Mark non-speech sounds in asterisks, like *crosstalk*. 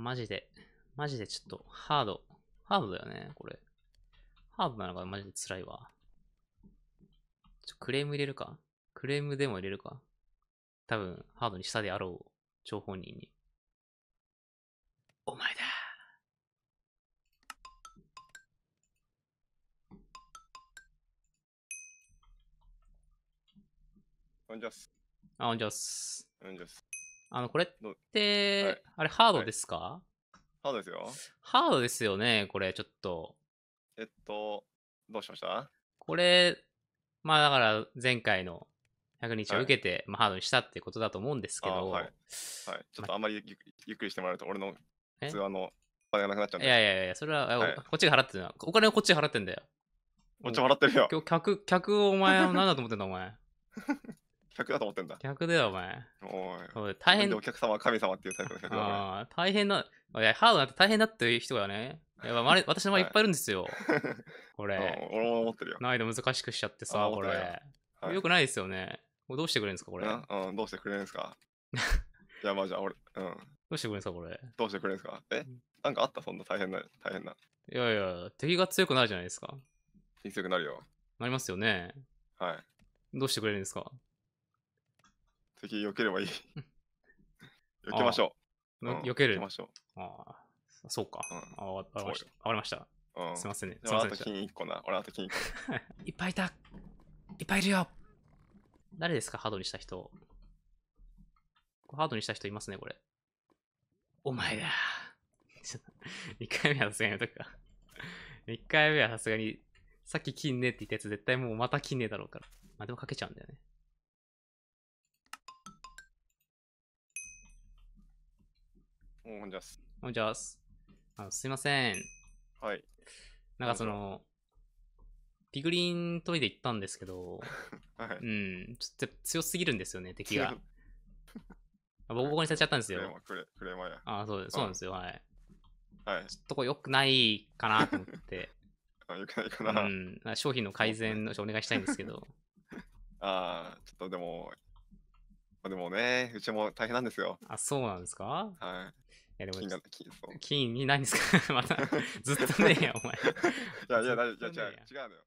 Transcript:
マジで、マジでちょっとハード。ハードだよね、これ。ハードなのがマジで辛いわ。ちょクレーム入れるかクレームでも入れるか多分、ハードにしたであろう。張本人に。お前だこんにちは。あ、こんにちは。こんにちは。あの、これって、はい、あれハードですか、はい、ハードですよ。ハードですよね、これ、ちょっと。えっと、どうしましたこれ、まあだから前回の100日を受けて、はい、まあ、ハードにしたってことだと思うんですけど、はい、はい、ちょっとあんまりゆっくりしてもらうと、俺の普通のお金がなくなっちゃうんで。いやいやいや、それは、はい、こっちが払ってるな。お金はこっちが払ってんだよ。こっち払ってるよ。今日客、客をお前は何だと思ってんだ、お前。*laughs* 客だと思ってんだ。客だよ、お前。おい。大変。お客様は神様っていうタイプの客だ。ああ、大変な。いや、ハードなって大変だっていう人がね、やっぱ、ま、*laughs* 私の前いっぱいいるんですよ。これ。俺も思ってるよ。難易度難しくしちゃってさ、これ。よくないですよね。どうしてくれるんですか、これ。うん、どうしてくれるんですか。*laughs* いや、まあじゃあ、俺、うん。どうしてくれるんですか、これ。どうしてくれるんですか。えなんかあったそんな大変な、大変な。いやいや、敵が強くなるじゃないですか。強くなるよ。なりますよね。はい。どうしてくれるんですか敵避ければいい。*laughs* 避けましょう。うん、避ける。避けましょう。ああ、そうか。うん、あわかりました。わかりました。すいませんね。すいません。俺あ金1個な。俺あ金1個。*laughs* いっぱいいた。いっぱいいるよ。誰ですか、ハードにした人。ハードにした人いますね、これ。お前だ。2 *laughs* 回目はさすがにやめとくか。1回目はさすがに、さっき金ねって言ったやつ絶対もうまた金ねだろうから。まあでもかけちゃうんだよね。おんじゃす。す。あのすいません。はい。なんかその、ピグリントイレ行ったんですけど、*laughs* はい、うん、ちょっと強すぎるんですよね、敵が。ボコボコにされちゃったんですよ。クレレマや。あそうです、そうなんですよ、はい。はい。ちょっとこれ良くないかなと思って。*laughs* あ良くないかな。うん、商品の改善のお願いしたいんですけど。*laughs* ああ、ちょっとでも、まあ、でもね、うちも大変なんですよ。あ、そうなんですかはい。金が金そう金いないんですか *laughs* またずっとねえやお前いやいやいや違う違うのよ。